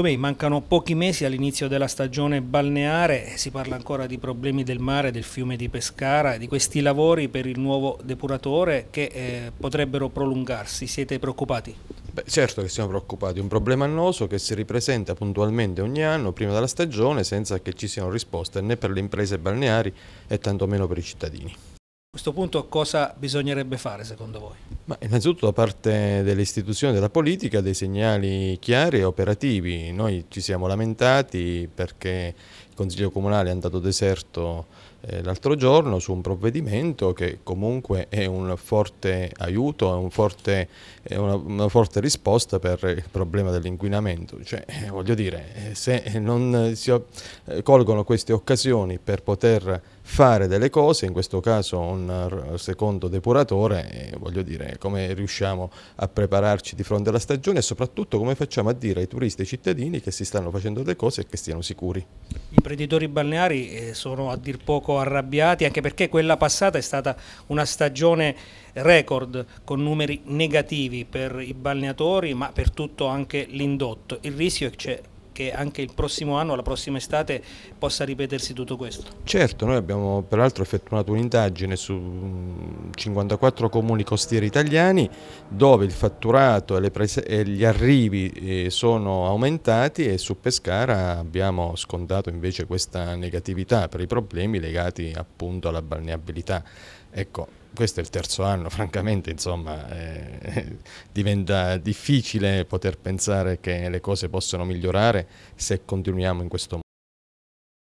Tomei, mancano pochi mesi all'inizio della stagione balneare, si parla ancora di problemi del mare, del fiume di Pescara, di questi lavori per il nuovo depuratore che eh, potrebbero prolungarsi, siete preoccupati? Beh, certo che siamo preoccupati, un problema annoso che si ripresenta puntualmente ogni anno prima della stagione senza che ci siano risposte né per le imprese balneari e tantomeno per i cittadini. A questo punto cosa bisognerebbe fare secondo voi? Ma innanzitutto da parte delle istituzioni della politica dei segnali chiari e operativi. Noi ci siamo lamentati perché il Consiglio Comunale è andato deserto eh, l'altro giorno su un provvedimento che comunque è un forte aiuto, è, un forte, è una, una, forte risposta per il problema dell'inquinamento. Cioè, eh, voglio dire, eh, se non si eh, colgono queste occasioni per poter fare delle cose, in questo caso un secondo depuratore, voglio dire come riusciamo a prepararci di fronte alla stagione e soprattutto come facciamo a dire ai turisti e ai cittadini che si stanno facendo delle cose e che stiano sicuri. I imprenditori balneari eh, sono a dir poco arrabbiati anche perché quella passata è stata una stagione record con numeri negativi per i balneatori ma per tutto anche l'indotto. Il rischio è che c'è che anche il prossimo anno, la prossima estate, possa ripetersi tutto questo? Certo, noi abbiamo peraltro effettuato un'indagine su 54 mm, comuni costieri italiani dove il fatturato e, e gli arrivi eh, sono aumentati e su Pescara abbiamo scontato invece questa negatività per i problemi legati appunto alla balneabilità. Ecco, questo è il terzo anno, francamente insomma eh, diventa difficile poter pensare che le cose possano migliorare se continuiamo in questo modo